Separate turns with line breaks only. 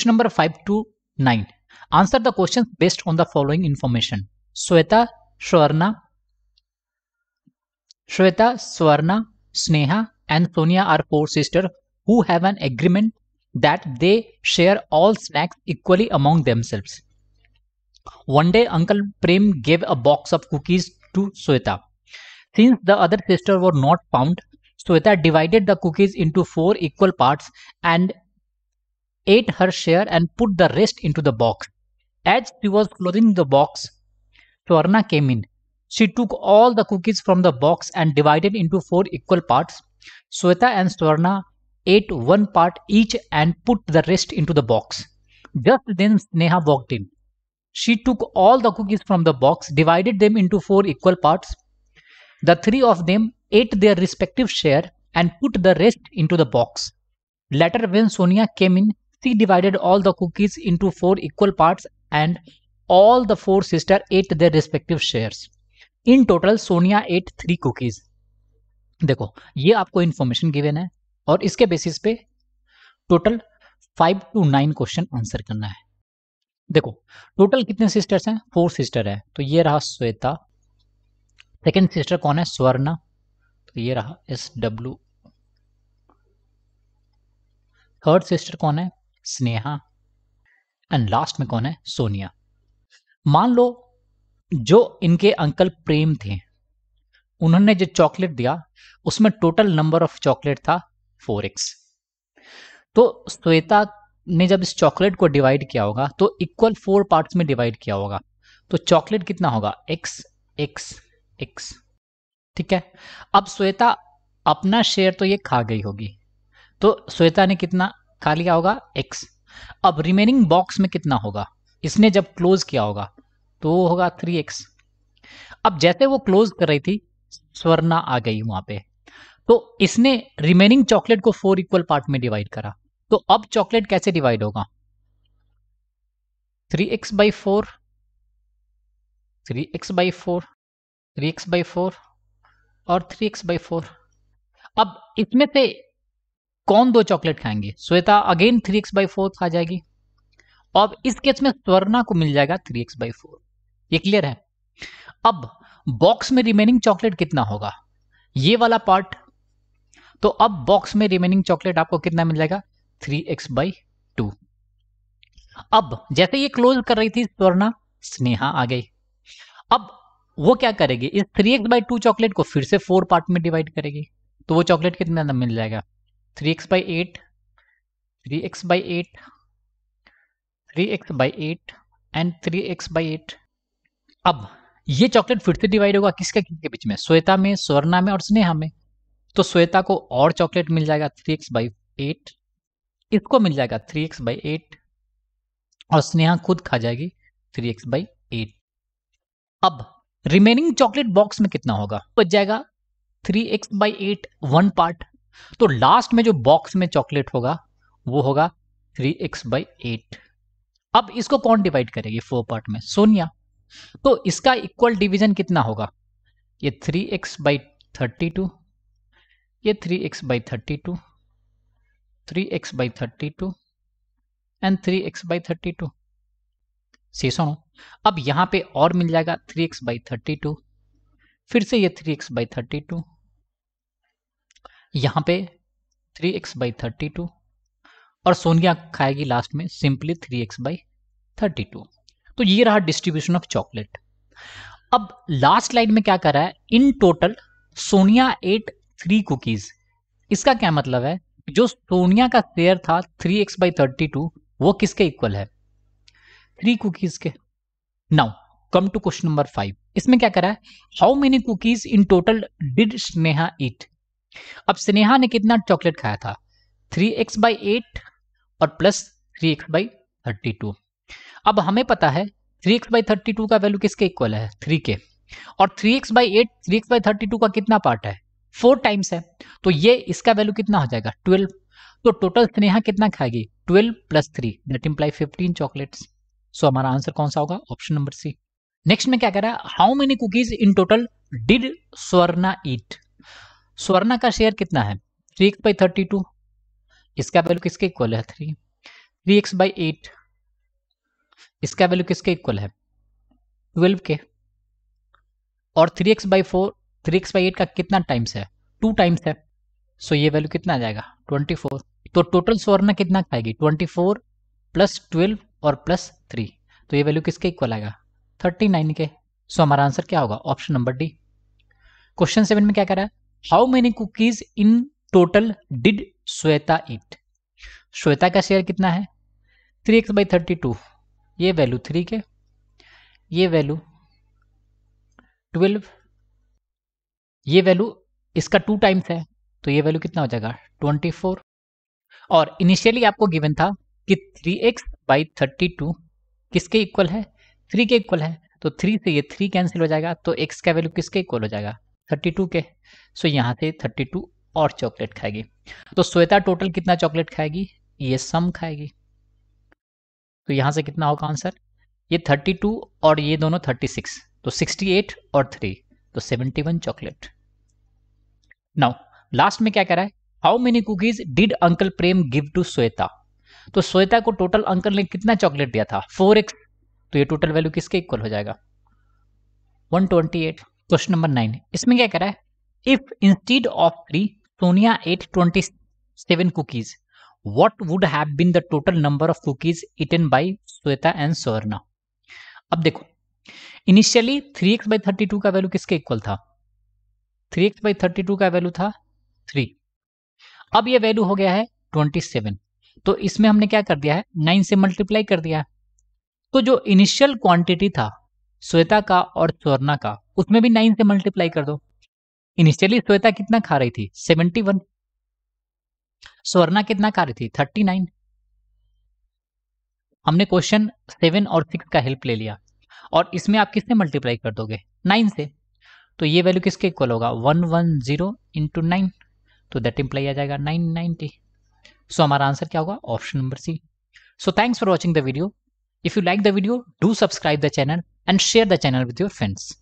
Question number 5 to 9. Answer the questions based on the following information. Sweta, Shwarna, Shweta, Swarna, Sneha and Sonia are four sisters who have an agreement that they share all snacks equally among themselves. One day, Uncle Prem gave a box of cookies to Sweta. Since the other sisters were not found, Sweta divided the cookies into four equal parts and ate her share and put the rest into the box. As she was closing the box, Swarna came in. She took all the cookies from the box and divided into four equal parts. Sweta and Swarna ate one part each and put the rest into the box. Just then Sneha walked in. She took all the cookies from the box, divided them into four equal parts. The three of them ate their respective share and put the rest into the box. Later, when Sonia came in, she divided all the cookies into four equal parts and all the four sisters ate their respective shares. In total Sonia ate three cookies देखो ये आपको information given है और इसके basis पे total five two nine question answer करना है देखो टोटल कितने सिस्टर्स हैं फोर सिस्टर है तो ये रहा श्वेता सेकेंड सिस्टर कौन है स्वर्णा तो ये रहा एस डब्ल्यू थर्ड सिस्टर कौन है स्नेहा एंड लास्ट में कौन है सोनिया मान लो जो इनके अंकल प्रेम थे उन्होंने जो चॉकलेट दिया उसमें टोटल नंबर ऑफ चॉकलेट था फोर एक्स तो श्वेता ने जब इस चॉकलेट को डिवाइड किया होगा तो इक्वल फोर पार्ट्स में डिवाइड किया होगा तो चॉकलेट कितना होगा एक्स एक्स एक्स ठीक है अब श्वेता अपना शेयर तो ये खा गई होगी तो श्वेता ने कितना खाली क्या होगा x अब रिमेनिंग बॉक्स में कितना होगा इसने जब क्लोज किया होगा तो वो होगा थ्री एक्स अब जैसे वो क्लोज कर रही थी स्वर्णा आ गई वहां पे तो इसने रिमेनिंग चॉकलेट को फोर इक्वल पार्ट में डिवाइड करा तो अब चॉकलेट कैसे डिवाइड होगा three x by four three x by four three x by four और थ्री एक्स बाई फोर अब इसमें से कौन दो चॉकलेट खाएंगे Shweta again three x by four खा जाएगी अब इस केस में स्वर्णा को मिल जाएगा थ्री एक्स बाई फोर ये क्लियर है अब बॉक्स में रिमेनिंग चॉकलेट कितना होगा ये वाला पार्ट तो अब बॉक्स में रिमेनिंग चॉकलेट आपको कितना मिल जाएगा थ्री एक्स बाई टू अब जैसे ये क्लोज कर रही थी स्वर्णा स्नेहा आ गई अब वो क्या करेगी इस three x by two chocolate को फिर से फोर पार्ट में डिवाइड करेगी तो वो चॉकलेट कितना मिल जाएगा three x by eight three x by eight three x by eight and three x by eight अब ये चॉकलेट फिर से डिवाइड होगा किसके किसके बीच में श्वेता में स्वर्णा में और स्नेहा में तो श्वेता को और चॉकलेट मिल जाएगा थ्री एक्स बाई एट इसको मिल जाएगा थ्री एक्स बाई एट और स्नेहा खुद खा जाएगी थ्री एक्स बाई एट अब रिमेनिंग चॉकलेट बॉक्स में कितना होगा बच जाएगा three x by eight one part तो लास्ट में जो बॉक्स में चॉकलेट होगा वो होगा थ्री एक्स बाई एट अब इसको कौन डिवाइड करेगी फोर पार्ट में सोनिया तो इसका इक्वल डिवीजन कितना होगा ये three x by thirty two ये three x by thirty two three x by thirty two and three x by thirty two सुनो अब यहां पे और मिल जाएगा three x by thirty two फिर से ये three x by thirty two यहाँ पे three x by thirty two और सोनिया खाएगी लास्ट में simply three x by thirty two तो ये रहा डिस्ट्रीब्यूशन ऑफ चॉकलेट अब लास्ट लाइन में क्या कर रहा है in total Sonia ate three cookies इसका क्या मतलब है जो सोनिया का शेयर था three x by thirty two वो किसके इक्वल है थ्री कुकीज के now come to question number five इसमें क्या करा है how many cookies in total did Sneha eat अब स्नेहा ने कितना चॉकलेट खाया था थ्री एक्स बाई एट और plus three x by thirty to अब हमें पता है three x by thirty two का वैल्यू किसके इक्वल है थ्री के और three x by eight three x by thirty two का कितना पार्ट है फोर टाइम्स है तो ये इसका वैल्यू कितना हो जाएगा ट्वेल्व तो टोटल स्नेहा कितना खाएगी twelve plus three that imply fifteen chocolate so हमारा आंसर कौन सा होगा ऑप्शन नंबर सी नेक्स्ट में क्या कह रहा है how many cookies in total did Swarna eat Swarna का शेयर कितना है three x by thirty two इसका वैल्यू किसके इक्वल है three three x by eight इसका वैल्यू किसके इक्वल है ट्वेल्व के और three x by four three x by eight का कितना टाइम्स है टू टाइम्स है सो ये वैल्यू कितना आ जाएगा ट्वेंटी फोर तो टोटल स्वर्ण कितना खाएगी ट्वेंटी फोर प्लस ट्वेल्व और प्लस थ्री तो ये वैल्यू किसके इक्वल आएगा थर्टी नाइन के सो हमारा आंसर क्या होगा option number D question seven में क्या कह रहा है how many cookies in total did Shweta eat Shweta का शेयर कितना है three x by thirty two ये वैल्यू थ्री के ये वैल्यू ट्वेल्व ये वैल्यू इसका टू टाइम्स है तो ये वैल्यू कितना हो जाएगा ट्वेंटी फोर और इनिशियली आपको गिवन था कि three x by thirty two किसके इक्वल है थ्री के इक्वल है तो थ्री से ये थ्री कैंसिल हो जाएगा तो एक्स का वैल्यू किसके इक्वल हो जाएगा थर्टी टू के सो यहाँ से थर्टी टू और चॉकलेट खाएगी तो श्वेता टोटल कितना चॉकलेट खाएगी ये सम खाएगी तो यहाँ से कितना होगा आंसर ये थर्टी टू और ये दोनों थर्टी सिक्स तो सिक्सटी एट और थ्री तो seventy one chocolate now last में क्या कह रहा है how many cookies did uncle Prem give to Shweta तो श्वेता को टोटल अंकल ने कितना चॉकलेट दिया था फोर एक्स तो ये टोटल वैल्यू किसके इक्वल हो जाएगा 128 क्वेश्चन नंबर नाइन इसमें क्या करा है if instead of three Sonia ate twenty seven cookies what would have been the total number of cookies eaten by Shweta and Sorna अब देखो initially three x by thirty two का वैल्यू किसके इक्वल था three x by thirty two का value था three अब यह value हो गया है ट्वेंटी सेवन तो इसमें हमने क्या कर दिया है नाइन से मल्टीप्लाई कर दिया है तो जो इनिशियल क्वांटिटी था श्वेता का और स्वर्णा का उसमें भी नाइन से मल्टीप्लाई कर दो इनिशियली श्वेता कितना खा रही थी सेवेंटी वन स्वर्णा कितना खा रही थी थर्टी नाइन हमने क्वेश्चन सेवन और सिक्स का हेल्प ले लिया और इसमें आप किससे मल्टीप्लाई कर दोगे नाइन से तो ये वैल्यू किसके इक्वल होगा one one zero into nine तो दैट इम्प्लाई आ जाएगा नाइन नाइनटी सो हमारा आंसर क्या होगा option number C so thanks for watching the video if you like the video do subscribe the channel and share the channel with your friends.